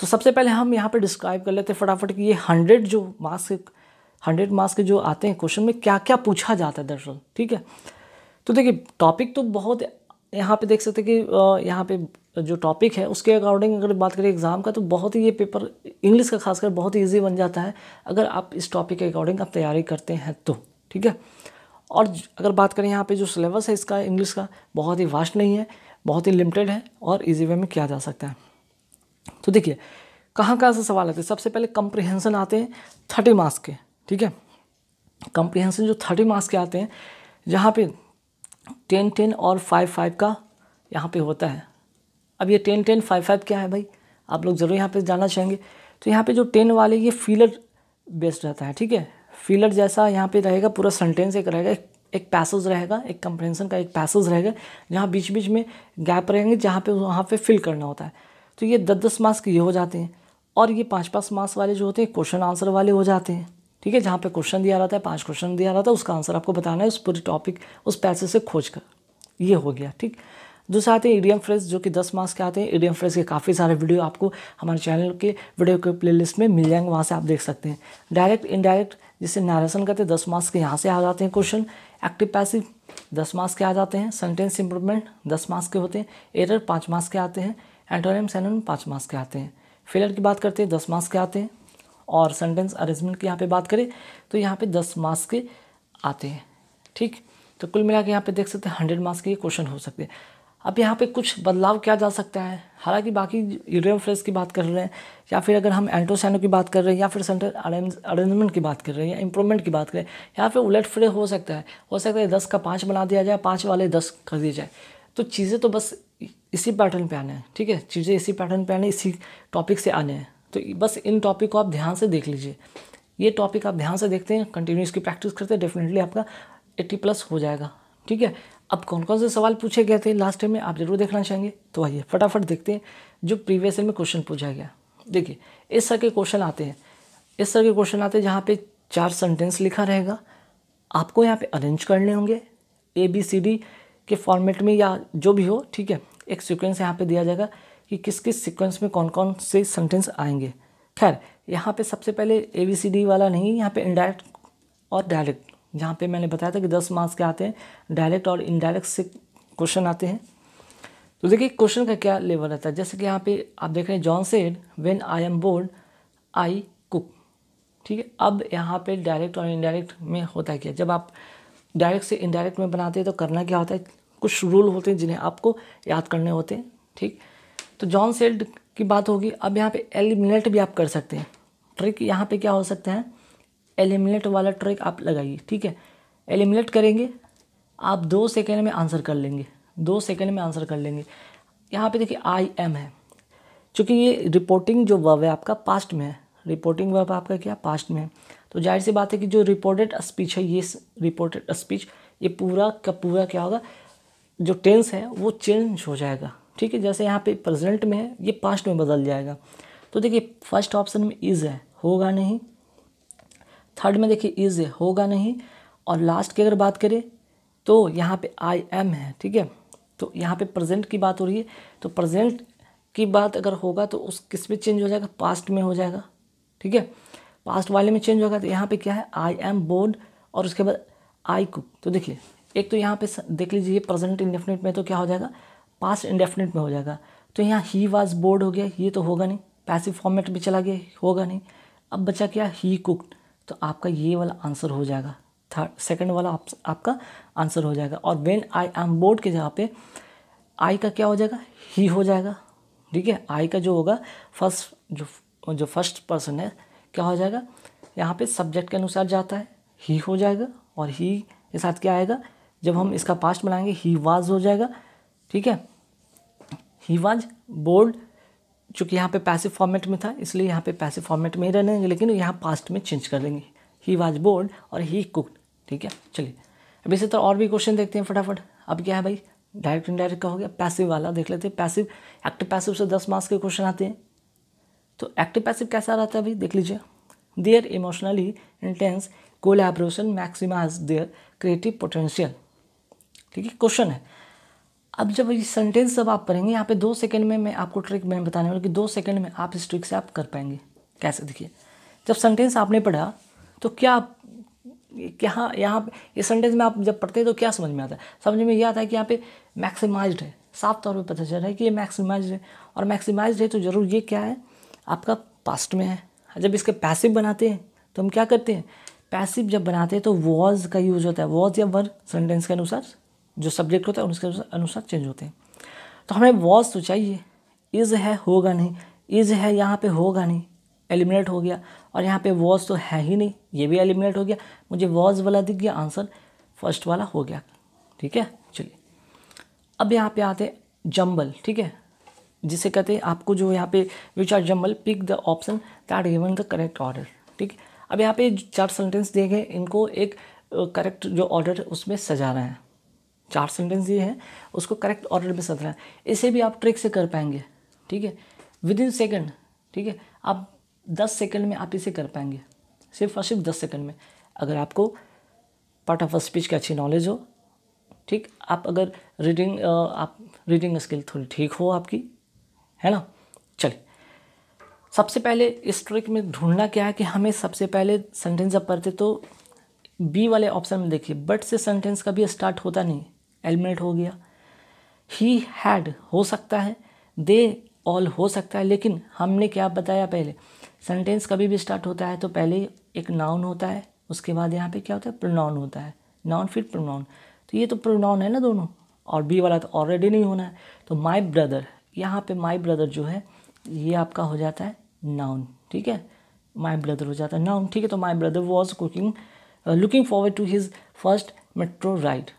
तो सबसे पहले हम यहाँ पर डिस्क्राइब कर लेते हैं फटाफट कि ये हंड्रेड जो मार्क्स हंड्रेड मार्क्स के जो आते हैं क्वेश्चन में क्या क्या पूछा जाता है दरअसल ठीक है तो देखिए टॉपिक तो बहुत यहाँ पे देख सकते हैं कि यहाँ पे जो टॉपिक है उसके अकॉर्डिंग अगर बात करें एग्ज़ाम का तो बहुत ही ये पेपर इंग्लिश का खासकर बहुत ही ईजी बन जाता है अगर आप इस टॉपिक के अकॉर्डिंग आप तैयारी करते हैं तो ठीक है और अगर बात करें यहाँ पे जो सिलेबस है इसका इंग्लिश का बहुत ही वास्ट नहीं है बहुत ही लिमिटेड है और ईजी वे में किया जा सकता है तो देखिए कहाँ कहाँ से सवाल आते हैं सबसे पहले कंप्रिहेंसन आते हैं थर्टी मार्क्स के ठीक है कंप्रिहेंसन जो थर्टी मार्क्स के आते हैं जहाँ पे टेन टेन और फाइव फाइव का यहाँ पे होता है अब ये टेन टेन फाइव फाइव क्या है भाई आप लोग ज़रूर यहाँ पे जाना चाहेंगे तो यहाँ पे जो टेन वाले ये फीलर बेस्ड रहता है ठीक है फीलर जैसा यहाँ पे रहेगा पूरा सेंटेंस एक रहेगा एक, एक पैसेज रहेगा एक कंप्रेंसन का एक पैसेज रहेगा जहाँ बीच बीच में गैप रहेंगे जहाँ पे वहाँ पे फिल करना होता है तो ये दस दस मार्क्स के ये हो जाते हैं और ये पाँच पाँच मार्क्स वाले जो होते हैं क्वेश्चन आंसर वाले हो जाते हैं ठीक है जहाँ पर क्वेश्चन दिया रहता है पाँच क्वेश्चन दिया रहता है उसका आंसर आपको बताना है उस पूरे टॉपिक उस पैसे से खोज कर ये हो गया ठीक दूसरे आते हैं ईडीएम फ्रेज जो कि दस मार्क्स के आते हैं ईडीएम फ्रेज के काफ़ी सारे वीडियो आपको हमारे चैनल के वीडियो के प्लेलिस्ट में मिल जाएंगे वहाँ से आप देख सकते हैं डायरेक्ट इनडायरेक्ट जिसे नारेशन करते हैं दस मार्क्स के यहाँ से आ जाते हैं क्वेश्चन एक्टिव पैसिव दस मार्क्स के आ जाते हैं सेंटेंस इंप्रूवमेंट दस मार्क्स के होते हैं एरर पाँच मार्क्स के आते हैं एंटोनिम सैनोनिम पाँच मार्क्स के आते हैं फेलर की बात करते हैं दस मार्क्स के आते हैं और सेंटेंस अरेंजमेंट की यहाँ पे बात करें तो यहाँ पे दस मार्क्स के आते हैं ठीक तो कुल मिला के यहाँ पे देख सकते हैं हंड्रेड मार्क्स के क्वेश्चन हो सकते हैं अब यहाँ पे कुछ बदलाव किया जा सकता है हालांकि बाकी यूरियम फ्रेस की बात कर रहे हैं या फिर अगर हम एंटोसैनो की बात कर रहे हैं या फिर सेंटर अरेंजमेंट की बात कर रहे हैं या इम्प्रूवमेंट की बात करें या फिर उलट फ्रे हो सकता है हो सकता है दस का पाँच बना दिया जाए पाँच वाले दस कर दिया जाए तो चीज़ें तो बस इसी पैटर्न पे आने हैं ठीक है चीज़ें इसी पैटर्न पे आने इसी टॉपिक से आने हैं तो बस इन टॉपिक को आप ध्यान से देख लीजिए ये टॉपिक आप ध्यान से देखते हैं कंटिन्यू इसकी प्रैक्टिस करते हैं डेफिनेटली आपका एट्टी प्लस हो जाएगा ठीक है अब कौन कौन से सवाल पूछे गए थे लास्ट टाइम में आप जरूर देखना चाहेंगे तो आइए फटाफट देखते हैं जो प्रीवियस ईयर में क्वेश्चन पूछा गया देखिए इस तरह के क्वेश्चन आते हैं इस तरह के क्वेश्चन आते हैं जहाँ पे चार सेंटेंस लिखा रहेगा आपको यहाँ पे अरेंज करने होंगे ए बी सी डी के फॉर्मेट में या जो भी हो ठीक है एक सीक्वेंस यहाँ पे दिया जाएगा कि किस किस सीक्वेंस में कौन कौन से सेंटेंस आएंगे खैर यहाँ पे सबसे पहले ए बी सी डी वाला नहीं यहाँ पे इनडायरेक्ट और डायरेक्ट जहाँ पे मैंने बताया था कि दस मार्क्स के आते हैं डायरेक्ट और इनडायरेक्ट से क्वेश्चन आते हैं तो देखिए क्वेश्चन का क्या लेवल रहता है जैसे कि यहाँ पे आप देख रहे हैं John said when I am bored I cook ठीक है अब यहाँ पे डायरेक्ट और इनडायरेक्ट में होता है क्या जब आप डायरेक्ट से इनडायरेक्ट में बनाते हैं तो करना क्या होता है कुछ रूल होते हैं जिन्हें आपको याद करने होते हैं ठीक तो जॉन सेल्ड की बात होगी अब यहाँ पे एलिमिनेट भी आप कर सकते हैं ट्रिक यहाँ पे क्या हो सकता है एलिमिनेट वाला ट्रिक आप लगाइए ठीक है एलिमिनेट करेंगे आप दो सेकेंड में आंसर कर लेंगे दो सेकेंड में आंसर कर लेंगे यहाँ पे देखिए आई एम है चूँकि ये रिपोर्टिंग जो वर्व है आपका पास्ट में है रिपोर्टिंग वर्व आपका क्या पास्ट में है तो जाहिर सी बात है कि जो रिपोर्टेड स्पीच है ये रिपोर्टेड स्पीच ये पूरा का पूरा क्या होगा जो टेंस है वो चेंज हो जाएगा ठीक है जैसे यहाँ पे प्रेजेंट में है ये पास्ट में बदल जाएगा तो देखिए फर्स्ट ऑप्शन में इज़ है होगा नहीं थर्ड में देखिए इज़ है होगा नहीं और लास्ट की अगर बात करें तो यहाँ पे आई एम है ठीक है तो यहाँ पे प्रेजेंट की बात हो रही है तो प्रेजेंट की बात अगर होगा तो उस किस में चेंज हो जाएगा पास्ट में हो जाएगा ठीक है पास्ट वाले में चेंज होगा तो यहाँ पर क्या है आई एम बोर्ड और उसके बाद आई कुक तो देखिए एक तो यहाँ पे देख लीजिए प्रेजेंट इंडेफिनिट में तो क्या हो जाएगा पास्ट इंडेफिनिट में हो जाएगा तो यहाँ ही वाज बोर्ड हो गया ये तो होगा नहीं पैसिव फॉर्मेट भी चला गया होगा नहीं अब बचा क्या ही कुक तो आपका ये वाला आंसर हो जाएगा थर्ड सेकेंड वाला आप, आपका आंसर हो जाएगा और वेन आई एम बोर्ड के जहाँ पे आई का क्या हो जाएगा ही हो जाएगा ठीक है आई का जो होगा फर्स्ट जो जो फर्स्ट पर्सन है क्या हो जाएगा यहाँ पे सब्जेक्ट के अनुसार जाता है ही हो जाएगा और ही के साथ क्या आएगा जब हम इसका पास्ट बनाएंगे ही वाज हो जाएगा ठीक है ही वाज बोर्ड चूँकि यहाँ पे पैसिव फॉर्मेट में था इसलिए यहाँ पे पैसिव फॉर्मेट में ही रहने लेकिन यहाँ पास्ट में चेंज कर देंगे ही वाज बोर्ड और ही कुक ठीक है चलिए अब इसी तरह तो और भी क्वेश्चन देखते हैं फटाफट अब क्या है भाई डायरेक्ट इनडायरेक्ट का हो गया पैसिव वाला देख लेते हैं पैसिव एक्टिव पैसिव से दस मार्क्स के क्वेश्चन आते हैं तो एक्टिव पैसिव कैसा रहता है भाई देख लीजिए their emotionally intense collaboration maximise their creative potential ठीक है क्वेश्चन है अब जब ये सेंटेंस जब आप पढ़ेंगे यहाँ पे दो सेकंड में मैं आपको ट्रिक मैं बताने वाला कि दो सेकंड में आप इस ट्रिक से आप कर पाएंगे कैसे देखिए जब सेंटेंस आपने पढ़ा तो क्या आप क्या यहाँ पे ये सेंटेंस में आप जब पढ़ते हैं तो क्या समझ में आता है समझ में ये आता है कि यहाँ पे मैक्सिमाइज्ड है साफ तौर पे पता चल रहा है कि ये मैक्सीमाइज है और मैक्सिमाइज्ड है तो ज़रूर ये क्या है आपका पास्ट में है जब इसके पैसिव बनाते हैं तो हम क्या करते हैं पैसिव जब बनाते हैं तो वॉज का यूज़ होता है वॉज या वर्ग सेंटेंस के अनुसार जो सब्जेक्ट होता है उसके अनुसार चेंज होते हैं तो हमें वॉज तो चाहिए इज़ है होगा नहीं इज़ है यहाँ पे होगा नहीं एलिमिनेट हो गया और यहाँ पे वॉज तो है ही नहीं ये भी एलिमिनेट हो गया मुझे वॉज वाला दिख गया आंसर फर्स्ट वाला हो गया ठीक है चलिए अब यहाँ पे आते हैं जम्बल ठीक है जिसे कहते हैं आपको जो यहाँ पे which are jumbled pick the option that given the correct order ठीक है अब यहाँ पे चार सेंटेंस गए इनको एक करेक्ट जो ऑर्डर है उसमें सजाना है चार सेंटेंस ये है उसको करेक्ट ऑर्डर में है इसे भी आप ट्रिक से कर पाएंगे ठीक है विद इन सेकेंड ठीक है आप दस सेकेंड में आप इसे कर पाएंगे सिर्फ और सिर्फ दस सेकेंड में अगर आपको पार्ट ऑफ स्पीच की अच्छी नॉलेज हो ठीक आप अगर रीडिंग आप रीडिंग स्किल थोड़ी ठीक हो आपकी है ना चलिए सबसे पहले इस ट्रिक में ढूंढना क्या है कि हमें सबसे पहले सेंटेंस जब पढ़ते तो बी वाले ऑप्शन में देखिए बट से सेंटेंस का भी स्टार्ट होता नहीं एलिमिनेट हो गया ही हैड हो सकता है दे ऑल हो सकता है लेकिन हमने क्या बताया पहले सेंटेंस कभी भी स्टार्ट होता है तो पहले एक नाउन होता है उसके बाद यहाँ पे क्या होता है प्रोनाउन होता है नाउन फिर प्रोनाउन तो ये तो प्रोनाउन है ना दोनों और बी वाला तो ऑलरेडी नहीं होना है तो माई ब्रदर यहाँ पे माई ब्रदर जो है ये आपका हो जाता है नाउन ठीक है माई ब्रदर हो जाता है नाउन ठीक है तो my brother was cooking looking forward to his first metro ride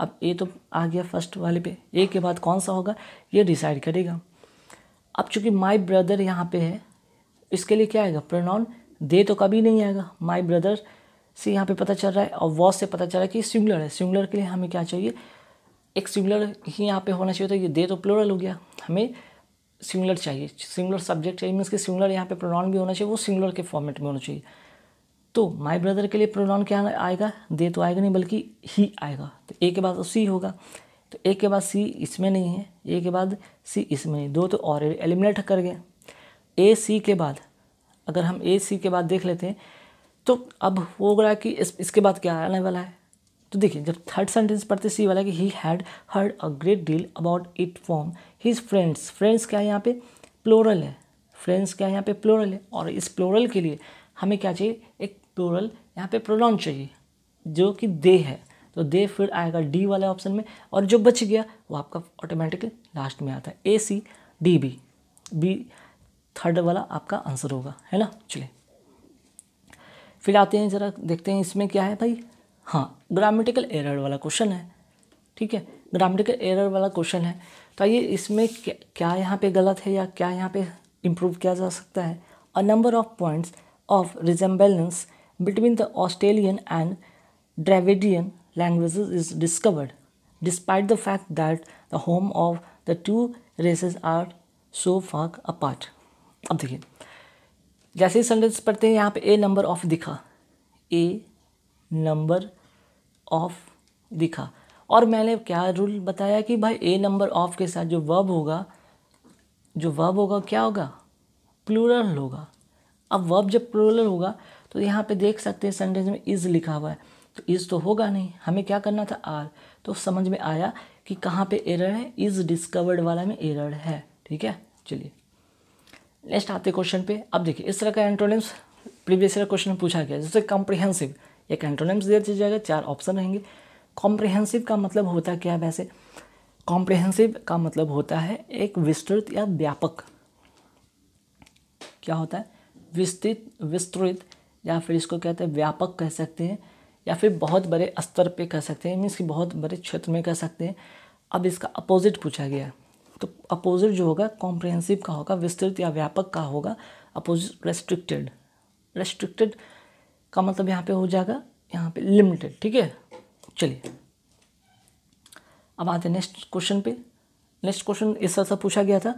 अब ए तो आ गया फर्स्ट वाले पे ए के बाद कौन सा होगा ये डिसाइड करेगा अब चूंकि माय ब्रदर यहाँ पे है इसके लिए क्या आएगा प्रोनाउन दे तो कभी नहीं आएगा माय ब्रदर से यहाँ पे पता चल रहा है और वॉस से पता चल रहा है कि सिंगुलर है सिंगुलर के लिए हमें क्या चाहिए एक सिंगुलर ही यहाँ पे होना चाहिए तो ये दे तो प्लोरल हो गया हमें सिंगुलर चाहिए सिंगुलर सब्जेक्ट चाहिए मीन्स कि सिंगुलर यहाँ पे प्रोनाउन भी होना चाहिए वो सिंगुलर के फॉर्मेट में होना चाहिए तो माय ब्रदर के लिए प्रोनाउन क्या आएगा दे तो आएगा नहीं बल्कि ही आएगा तो ए के बाद सी तो होगा तो ए के बाद सी इसमें नहीं है ए के बाद सी इसमें नहीं दो तो और एलिमिनेट कर गए ए सी के बाद अगर हम ए सी के बाद देख लेते हैं तो अब हो गया कि इस, इसके बाद क्या आने वाला है तो देखिए जब थर्ड सेंटेंस पढ़ते सी वाला कि he had heard a great deal about it from his friends friends क्या है यहाँ पे प्लोरल है फ्रेंड्स क्या है यहाँ पे प्लोरल है और इस प्लोरल के लिए हमें क्या चाहिए एक प्लूरल यहाँ पे प्रोनाउन चाहिए जो कि दे है तो दे फिर आएगा डी वाले ऑप्शन में और जो बच गया वो आपका ऑटोमेटिकली लास्ट में आता है A C D B B third वाला आपका आंसर होगा है ना चलिए फिर आते हैं ज़रा देखते हैं इसमें क्या है भाई हाँ ग्रामेटिकल एरर वाला क्वेश्चन है ठीक है ग्रामेटिकल एरर वाला क्वेश्चन है तो आइए इसमें क्या, यहाँ पे गलत है या क्या यहाँ पे इम्प्रूव किया जा सकता है a number of points of resemblance between the Australian and Dravidian languages is discovered, despite the fact that the home of the two races are so far apart. अब देखिए जैसे ही सेंटेंस पढ़ते हैं यहाँ पे ए नंबर ऑफ दिखा ए number of दिखा और मैंने क्या रूल बताया कि भाई ए नंबर ऑफ के साथ जो वर्ब होगा जो वर्ब होगा क्या होगा प्लूरल होगा अब वर्ब जब प्लूरल होगा तो यहाँ पे देख सकते हैं सेंटेंस में इज़ लिखा हुआ है तो इज़ तो होगा नहीं हमें क्या करना था आर तो समझ में आया कि कहाँ पे एरर है इज़ डिस्कवर्ड वाला में एरर है ठीक है चलिए नेक्स्ट आते क्वेश्चन पे अब देखिए इस तरह का एंट्रोनिम्स प्रीवियस ईयर क्वेश्चन पूछा गया जैसे कॉम्प्रिहेंसिव एक एंट्रोनिम्स दे दिया जाएगा चार ऑप्शन रहेंगे कॉम्प्रिहेंसिव का मतलब होता क्या है वैसे कॉम्प्रिहेंसिव का मतलब होता है एक विस्तृत या व्यापक क्या होता है विस्तृत विस्तृत या फिर इसको कहते हैं व्यापक कह सकते हैं या फिर बहुत बड़े स्तर पे कह सकते हैं मीन्स कि बहुत बड़े क्षेत्र में कह सकते हैं अब इसका अपोजिट पूछा गया तो अपोजिट जो होगा कॉम्प्रिहेंसिव का होगा विस्तृत या व्यापक का होगा अपोजिट रेस्ट्रिक्टेड रेस्ट्रिक्टेड का मतलब यहाँ पे हो जाएगा यहाँ पे लिमिटेड ठीक है चलिए अब आते हैं नेक्स्ट क्वेश्चन पे नेक्स्ट क्वेश्चन इस तरह से पूछा गया था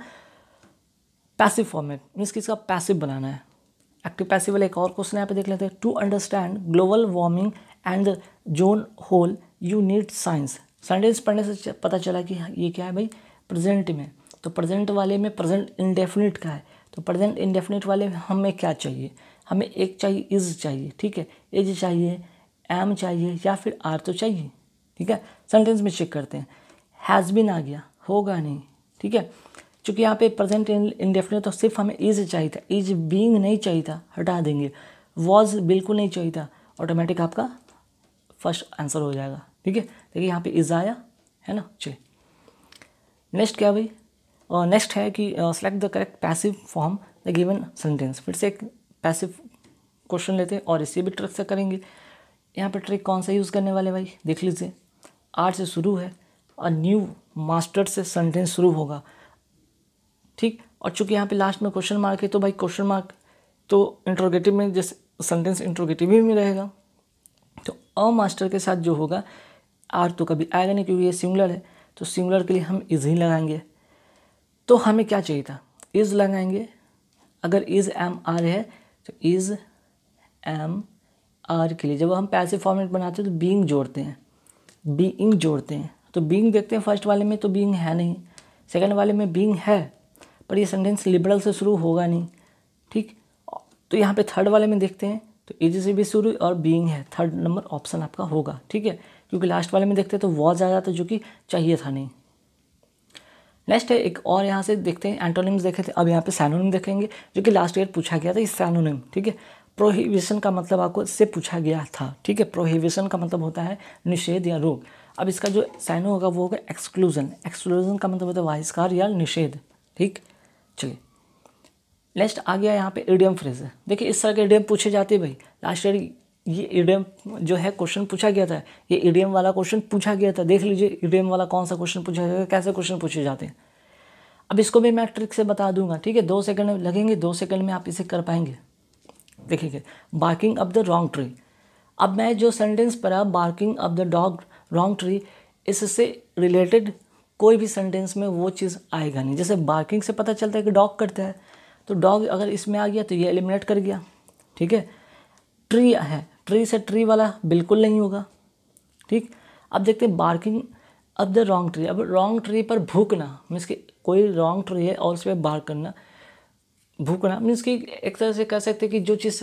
पैसिव फॉर्मेट मीन्स कि इसका पैसिव बनाना है एक्टिव पैसिवल एक और क्वेश्चन यहाँ पे देख लेते हैं to understand global warming and zone hole you need science sentence पढ़ने से पता चला कि हाँ, ये क्या है भाई प्रेजेंट में तो प्रेजेंट वाले में प्रेजेंट इनडेफिनिट का है तो प्रेजेंट इनडेफिनिट वाले में हमें क्या चाहिए हमें एक चाहिए इज चाहिए ठीक है इज चाहिए एम चाहिए या फिर आर तो चाहिए ठीक है सेंटेंस में चेक करते हैं हैज़ बिन आ गया होगा नहीं ठीक है चूँकि यहाँ पे प्रेजेंट इंडेफिनेट तो सिर्फ हमें इज चाहिए था इज बींग नहीं चाहिए था हटा देंगे वॉज बिल्कुल नहीं चाहिए था ऑटोमेटिक आपका फर्स्ट आंसर हो जाएगा ठीक है देखिए यहाँ पे इज आया है ना चलिए नेक्स्ट क्या भाई और नेक्स्ट है कि select the correct passive form the given sentence फिर से एक पैसिव क्वेश्चन लेते हैं और इसे भी ट्रिक से करेंगे यहाँ पे ट्रिक कौन सा यूज़ करने वाले भाई देख लीजिए आर से शुरू है और न्यू मास्टर से सेंटेंस शुरू होगा ठीक और चूंकि यहाँ पे लास्ट में क्वेश्चन मार्क है तो भाई क्वेश्चन मार्क तो इंट्रोगेटिव में जैसे सेंटेंस इंट्रोगेटिव ही में रहेगा तो अ मास्टर के साथ जो होगा आर तो कभी आएगा नहीं क्योंकि ये सिंगुलर है तो सिंगुलर के लिए हम इज ही लगाएंगे तो हमें क्या चाहिए था इज़ लगाएंगे अगर इज़ एम आर है तो इज़ एम आर के लिए जब हम पैसे फॉर्मेट बनाते हैं तो बींग जोड़ते हैं बीइंग जोड़ते हैं तो बींग देखते हैं फर्स्ट वाले में तो बींग है नहीं सेकेंड वाले में बींग है पर ये सेंटेंस लिबरल से शुरू होगा नहीं ठीक तो यहाँ पे थर्ड वाले में देखते हैं तो इज से भी शुरू और बीइंग है थर्ड नंबर ऑप्शन आपका होगा ठीक है क्योंकि लास्ट वाले में देखते हैं तो वॉज आ जाता जो कि चाहिए था नहीं नेक्स्ट है एक और यहाँ से देखते हैं एंटोनिम्स देखे थे अब यहाँ पे सैनोनिम देखेंगे जो कि लास्ट ईयर पूछा गया था इस सैनोनिम ठीक है प्रोहिबिशन का मतलब आपको इससे पूछा गया था ठीक है प्रोहिबिशन का मतलब होता है निषेध या रोग अब इसका जो सैनो होगा वो होगा एक्सक्लूजन एक्सक्लूजन का मतलब होता है बहिष्कार या निषेध ठीक चलिए नेक्स्ट आ गया यहाँ पे इडियम फ्रेज है देखिए इस तरह के इडियम पूछे जाते भाई लास्ट ईयर ये ईडीएम जो है क्वेश्चन पूछा गया था ये ईडीएम वाला क्वेश्चन पूछा गया था देख लीजिए ईडीएम वाला कौन सा क्वेश्चन पूछा जाएगा कैसे क्वेश्चन पूछे जाते हैं अब इसको भी मैं ट्रिक से बता दूंगा ठीक है दो सेकंड लगेंगे दो सेकंड में आप इसे कर पाएंगे देखिए barking up the wrong tree अब मैं जो सेंटेंस पढ़ा barking up the dog wrong tree इससे रिलेटेड कोई भी सेंटेंस में वो चीज़ आएगा नहीं जैसे बार्किंग से पता चलता है कि डॉग करता है तो डॉग अगर इसमें आ गया तो ये एलिमिनेट कर गया ठीक है ट्री है ट्री से ट्री वाला बिल्कुल नहीं होगा ठीक अब देखते हैं barking up the wrong tree अब रॉन्ग ट्री पर भूकना मीन्स कि कोई रॉन्ग ट्री है और उस पर बार्क करना भूकना मीन्स कि एक तरह से कह सकते कि जो चीज़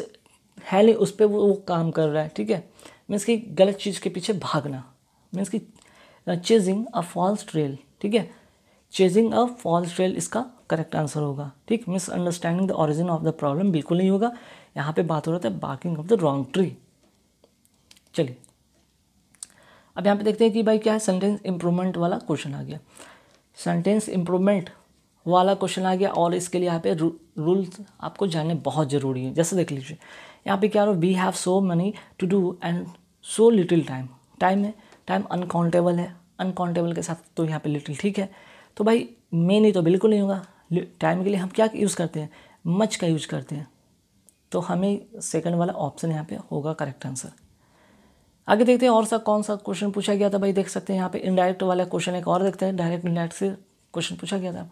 है नहीं उस पर वो, वो काम कर रहा है ठीक है मीन्स कि गलत चीज़ के पीछे भागना मीन्स कि चेजिंग अ फॉल्स ट्रेल ठीक है चेजिंग अ फॉल्स ट्रेल इसका करेक्ट आंसर होगा ठीक misunderstanding the origin of the problem बिल्कुल नहीं होगा यहाँ पे बात हो रहा था barking of the wrong tree चलिए अब यहाँ पे देखते हैं कि भाई क्या है सेंटेंस इंप्रूवमेंट वाला क्वेश्चन आ गया सेंटेंस इंप्रूवमेंट वाला क्वेश्चन आ गया और इसके लिए यहाँ पे रूल्स आपको जानने बहुत ज़रूरी है जैसे देख लीजिए यहाँ पे क्या हो we have so money to do and so little time time है टाइम अनकाउंटेबल है अनकाउंटेबल के साथ तो यहाँ पे लिटिल ठीक है तो भाई मे नहीं तो बिल्कुल नहीं होगा टाइम के लिए हम क्या यूज़ करते हैं मच का यूज करते हैं तो हमें सेकंड वाला ऑप्शन यहाँ पे होगा करेक्ट आंसर आगे देखते हैं और सा कौन सा क्वेश्चन पूछा गया था भाई देख सकते हैं यहाँ पे इनडायरेक्ट वाला क्वेश्चन एक और देखते हैं डायरेक्ट इनडायरेक्ट से क्वेश्चन पूछा गया था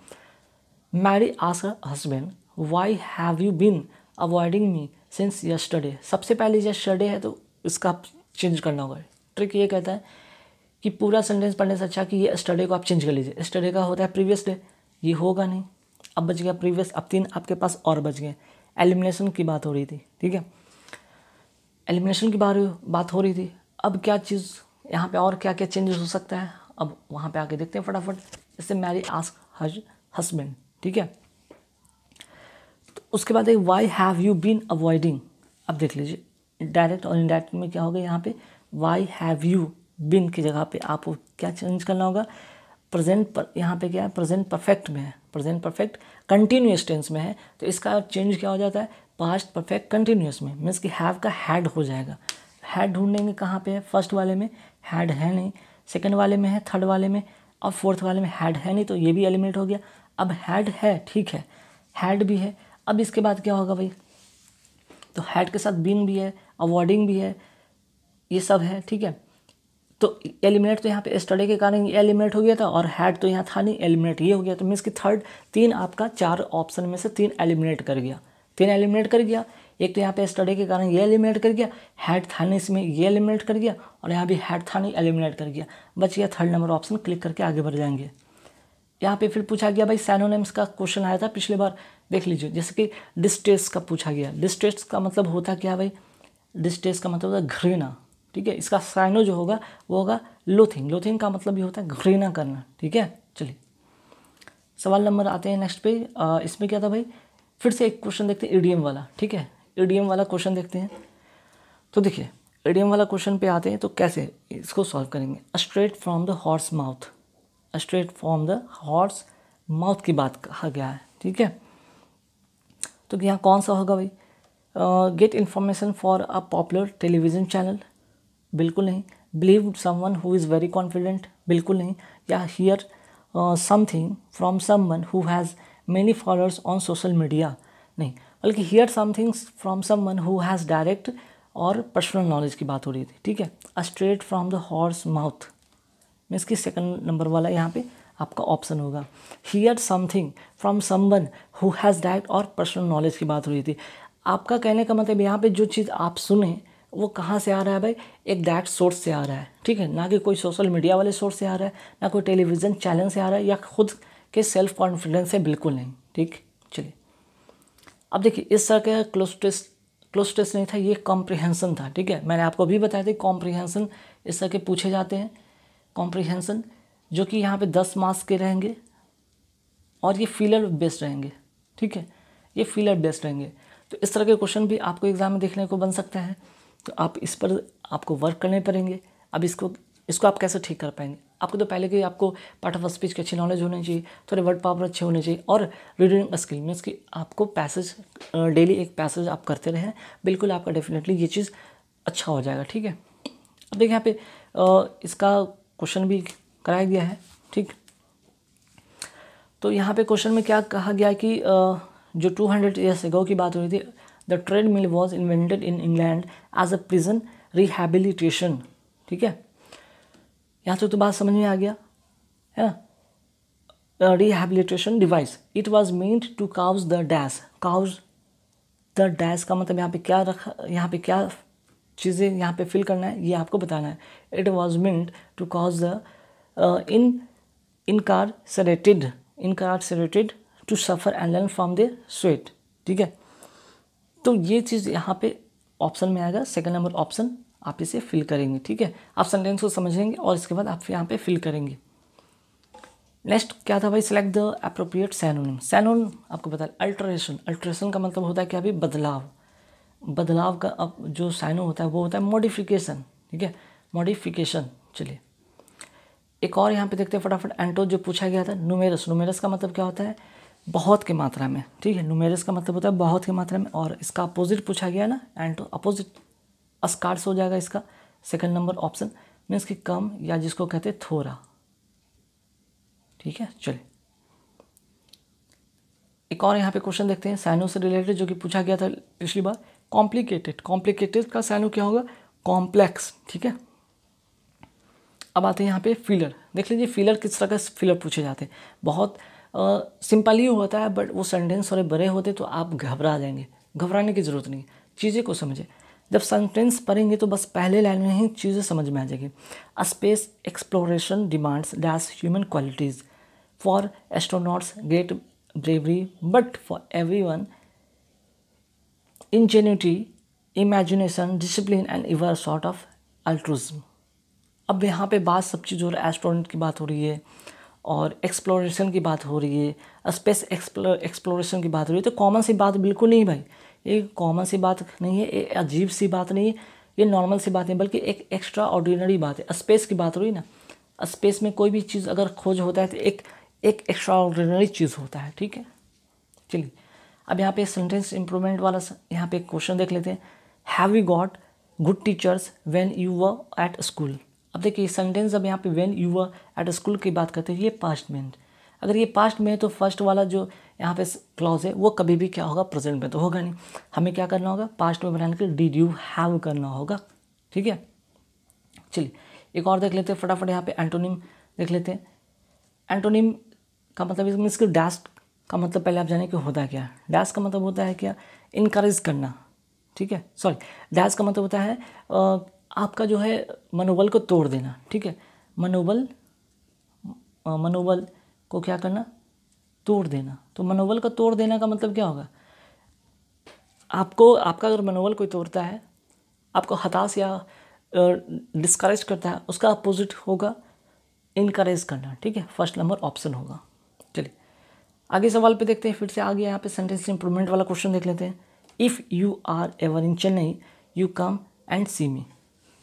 मैरी आस husband why have you been avoiding me since yesterday सबसे पहले यस्टरडे है तो इसका चेंज करना होगा ट्रिक ये कहता है कि पूरा सेंटेंस पढ़ने से अच्छा कि ये स्टडे को आप चेंज कर लीजिए स्टडे का होता है प्रीवियस डे ये होगा नहीं अब बच गया प्रीवियस अब तीन आपके पास और बच गए एलिमिनेशन की बात हो रही थी ठीक है एलिमिनेशन की बारे बात हो रही थी अब क्या चीज़ यहाँ पे और क्या क्या चेंजेस हो सकता है अब वहाँ पे आके देखते हैं फटाफट जैसे मैरी आस्क हज हस्बैंड ठीक है तो उसके बाद एक why have you been avoiding अब देख लीजिए डायरेक्ट और इनडायरेक्ट में क्या हो गया यहाँ पे वाई हैव यू बिन की जगह पे आपको क्या चेंज करना होगा प्रेजेंट पर यहाँ पे क्या है प्रेजेंट परफेक्ट में है प्रेजेंट परफेक्ट कंटिन्यूस टेंस में है तो इसका चेंज क्या हो जाता है पास्ट परफेक्ट कंटिन्यूस में मीन्स कि हैव का हैड हो जाएगा हैड ढूंढेंगे कहाँ पे है फर्स्ट वाले में हैड है नहीं सेकेंड वाले में है थर्ड वाले में अब फोर्थ वाले में हैड है नहीं तो ये भी एलिमिनेट हो गया अब हैड है ठीक है हैड भी है अब इसके बाद क्या होगा भाई तो हैड के साथ बिन भी है अवॉर्डिंग भी है ये सब है ठीक है तो एलिमिनेट तो यहाँ पे स्टडी के कारण एलिमिनेट हो गया था और हैड तो यहाँ था नहीं एलिमिनेट ये हो गया तो मीन्स कि थर्ड तीन आपका चार ऑप्शन में से तीन एलिमिनेट कर गया तीन एलिमिनेट कर गया एक तो यहाँ पे स्टडी के कारण ये एलिमिनेट कर गया हैड था नहीं इसमें ये एलिमिनेट कर गया और यहाँ भी हैड था नहीं एलिमिनेट कर गया बच गया थर्ड नंबर ऑप्शन क्लिक करके आगे बढ़ जाएंगे यहाँ पे फिर पूछा गया भाई सैनोनेम्स का क्वेश्चन आया था पिछले बार देख लीजिए जैसे कि डिस्टेस का पूछा गया डिस्टेस का मतलब होता क्या भाई डिस्टेस का मतलब होता घृणा ठीक है इसका साइनो जो होगा वो होगा लोथिंग लोथिंग का मतलब ये होता है घृणा करना ठीक है चलिए सवाल नंबर आते हैं नेक्स्ट पे आ, इसमें क्या था भाई फिर से एक क्वेश्चन देखते हैं ईडीएम वाला ठीक है ईडीएम वाला क्वेश्चन देखते हैं तो देखिए ईडीएम वाला क्वेश्चन पे आते हैं तो कैसे इसको सॉल्व करेंगे straight from the horse mouth straight from the horse mouth की बात कहा गया है ठीक है तो यहाँ कौन सा होगा भाई get information for a popular television channel बिल्कुल नहीं believe someone who is very confident बिल्कुल नहीं या hear something from someone who has many followers on social media नहीं बल्कि hear something from someone who has direct और personal knowledge की बात हो रही थी ठीक है a straight from the horse mouth means की सेकेंड नंबर वाला यहाँ पे आपका ऑप्शन होगा hear something from someone who has direct और पर्सनल नॉलेज की बात हो रही थी आपका कहने का मतलब यहाँ पे जो चीज़ आप सुने वो कहाँ से आ रहा है भाई एक डायरेक्ट सोर्स से आ रहा है ठीक है ना कि कोई सोशल मीडिया वाले सोर्स से आ रहा है ना कोई टेलीविज़न चैनल से आ रहा है या खुद के सेल्फ कॉन्फिडेंस से बिल्कुल नहीं ठीक चलिए अब देखिए इस तरह का क्लोज टेस्ट क्लोज टेस्ट नहीं था ये कॉम्प्रिहेंसन था ठीक है मैंने आपको भी बताया था कॉम्प्रिहेंसन इस तरह के पूछे जाते हैं कॉम्प्रिहेंसन जो कि यहाँ पे दस मार्क्स के रहेंगे और ये फीलर बेस्ड रहेंगे ठीक है ये फीलर बेस्ड रहेंगे तो इस तरह के क्वेश्चन भी आपको एग्जाम में देखने को बन सकते हैं तो आप इस पर आपको वर्क करने पड़ेंगे अब इसको इसको आप कैसे ठीक कर पाएंगे आपको तो पहले कि आपको पार्ट ऑफ स्पीच की अच्छी नॉलेज होनी चाहिए थोड़े वर्ड पावर अच्छे होने चाहिए और रीडिंग स्किल मीन्स कि आपको पैसेज डेली एक पैसेज आप करते रहें बिल्कुल आपका डेफिनेटली ये चीज़ अच्छा हो जाएगा ठीक है अब देखिए यहाँ पे इसका क्वेश्चन भी कराया गया है ठीक तो यहाँ पे क्वेश्चन में क्या कहा गया कि जो टू हंड्रेड ईयर्स एगो की बात हो रही थी the treadmill was invented in England as a prison rehabilitation ठीक है यहाँ से तो बात समझ में आ गया है ना rehabilitation device it was made to cause the these cause the these का मतलब यहाँ पे क्या रखा यहाँ पे क्या चीज़ें यहाँ पे फिल करना है ये आपको बताना है it was meant to cause the in इनकार incarcerated to suffer and learn from the sweat ठीक है तो ये चीज़ यहाँ पे ऑप्शन में आएगा सेकंड नंबर ऑप्शन आप इसे फिल करेंगे ठीक है आप सेंटेंस को समझेंगे और इसके बाद आप यहाँ पे फिल करेंगे नेक्स्ट क्या था भाई select the appropriate synonym synonym आपको बताया अल्ट्रेशन अल्ट्रेशन का मतलब होता है क्या अभी बदलाव बदलाव का अब जो सैनो होता है वो होता है मॉडिफिकेशन ठीक है मॉडिफिकेशन चलिए एक और यहाँ पे देखते हैं फटाफट एंटो जो पूछा गया था नुमेरस नुमेरस का मतलब क्या होता है बहुत की मात्रा में ठीक है नुमेरस का मतलब होता है बहुत की मात्रा में और इसका अपोजिट पूछा गया ना एंड तो अपोजिट अस्कार्स हो जाएगा इसका सेकंड नंबर ऑप्शन मीन्स कि कम या जिसको कहते हैं थोड़ा ठीक है चलिए एक और यहाँ पे क्वेश्चन देखते हैं साइनो से रिलेटेड जो कि पूछा गया था पिछली बार कॉम्प्लिकेटेड कॉम्प्लिकेटेड का साइनो क्या होगा कॉम्प्लेक्स ठीक है अब आते हैं यहाँ पे फिलर देख लीजिए फिलर किस तरह का फिलर पूछे जाते हैं बहुत सिंपल ही होता है बट वो सेंटेंस थोड़े बड़े होते तो आप घबरा जाएंगे घबराने की ज़रूरत नहीं चीज़ें को समझें जब सेंटेंस पढ़ेंगे तो बस पहले लाइन में ही चीज़ें समझ में आ जाएगी space exploration demands these human qualities for astronauts great bravery but for everyone ingenuity imagination discipline and ever sort of altruism अब यहाँ पे बात सब चीज़ हो रहा है एस्ट्रोनॉट की बात हो रही है और एक्सप्लोरेशन की बात हो रही है स्पेस एक्सप्लोरेशन की बात हो रही है तो कॉमन सी बात बिल्कुल नहीं भाई ये कॉमन सी बात नहीं है ये अजीब सी बात नहीं है ये नॉर्मल सी बात नहीं बल्कि एक एक्स्ट्रा ऑर्डिनरी बात है स्पेस की बात हो रही है ना स्पेस में कोई भी चीज़ अगर खोज होता है तो एक एक एक्स्ट्रा ऑर्डिनरी चीज़ होता है ठीक है चलिए अब यहाँ पे सेंटेंस इम्प्रूवमेंट वाला यहाँ पे क्वेश्चन देख लेते हैं have you got good teachers when you were at school अब देखिए सेंटेंस अब यहाँ पे when you were at school की बात करते हैं ये पास्ट में अगर ये पास्ट में है तो फर्स्ट वाला जो यहाँ पे क्लॉज है वो कभी भी क्या होगा प्रेजेंट में तो होगा नहीं हमें क्या करना होगा पास्ट में बनाने के लिए डिड यू हैव करना होगा ठीक है चलिए एक और देख लेते हैं फटाफट यहाँ पे एंटोनिम देख लेते हैं एंटोनिम का मतलब इसमें इसके डैश का मतलब पहले आप जाने कि होता है क्या डैश का मतलब होता है क्या इनक्रेज करना ठीक है सॉरी डैश का मतलब होता है आपका जो है मनोबल को तोड़ देना ठीक है मनोबल मनोबल को क्या करना तोड़ देना तो मनोबल का तोड़ देना का मतलब क्या होगा आपको आपका अगर मनोबल कोई तोड़ता है आपको हताश या डिस्करेज करता है उसका अपोजिट होगा इनकरेज करना ठीक है फर्स्ट नंबर ऑप्शन होगा चलिए आगे सवाल पे देखते हैं फिर से आगे यहाँ पे सेंटेंस इंप्रूवमेंट वाला क्वेश्चन देख लेते हैं if you are ever in Chennai you come and see me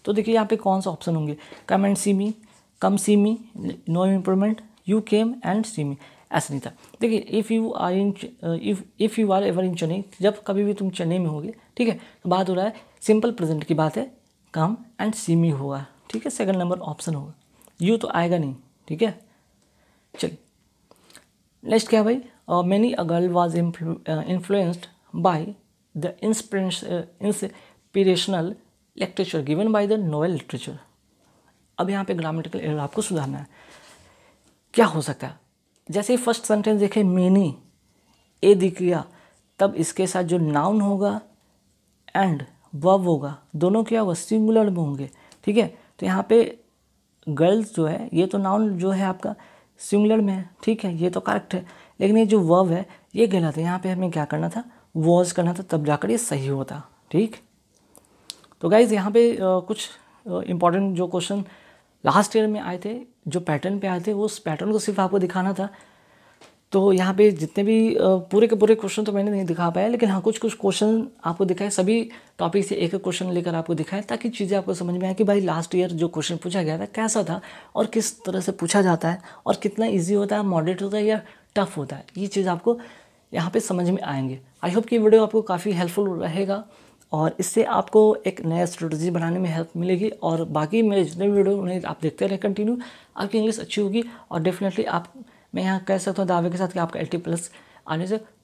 तो देखिए यहाँ पे कौन सा ऑप्शन होंगे come and see me come see me no improvement you came and see me ऐसा नहीं था देखिए if you are in if if you are ever in Chennai जब कभी भी तुम चेन्नई में होगे ठीक है तो बात हो रहा है सिंपल प्रेजेंट की बात है कम एंड सी मी होगा ठीक है सेकंड नंबर ऑप्शन होगा यू तो आएगा नहीं ठीक है चलिए नेक्स्ट क्या भाई many a girl was influenced by the inspirational literature given by the novel literature अब यहाँ पे ग्रामेटिकल एरर आपको सुधारना है क्या हो सकता है जैसे ही फर्स्ट सेंटेंस देखें मेनी ए दिख गया तब इसके साथ जो नाउन होगा एंड वब होगा दोनों क्या होगा सिंगुलर में होंगे ठीक है तो यहाँ पे गर्ल्स जो है ये तो नाउन जो है आपका सिंगुलर में है ठीक है ये तो करेक्ट है लेकिन ये जो वब है ये गलत है यहाँ पे हमें क्या करना था वॉज करना था तब जाकर ये सही होता ठीक तो गाइज़ यहाँ पे कुछ इंपॉर्टेंट जो क्वेश्चन लास्ट ईयर में आए थे जो पैटर्न पे आए थे वो उस पैटर्न को सिर्फ आपको दिखाना था तो यहाँ पे जितने भी पूरे के पूरे क्वेश्चन तो मैंने नहीं दिखा पाया लेकिन हाँ कुछ कुछ क्वेश्चन आपको दिखाए सभी टॉपिक से एक एक क्वेश्चन लेकर आपको दिखाए ताकि चीज़ें आपको समझ में आए कि भाई लास्ट ईयर जो क्वेश्चन पूछा गया था कैसा था और किस तरह से पूछा जाता है और कितना ईजी होता है मॉडरेट होता है या टफ होता है ये चीज़ आपको यहाँ पर समझ में आएंगे आई होप कि वीडियो आपको काफ़ी हेल्पफुल रहेगा और इससे आपको एक नया स्ट्रेटजी बनाने में हेल्प मिलेगी और बाकी मेरे जितने भी वीडियो उन्हें आप देखते रहें कंटिन्यू आपकी इंग्लिश अच्छी होगी और डेफिनेटली आप मैं यहाँ कह सकता हूँ दावे के साथ कि आपका एल प्लस आने से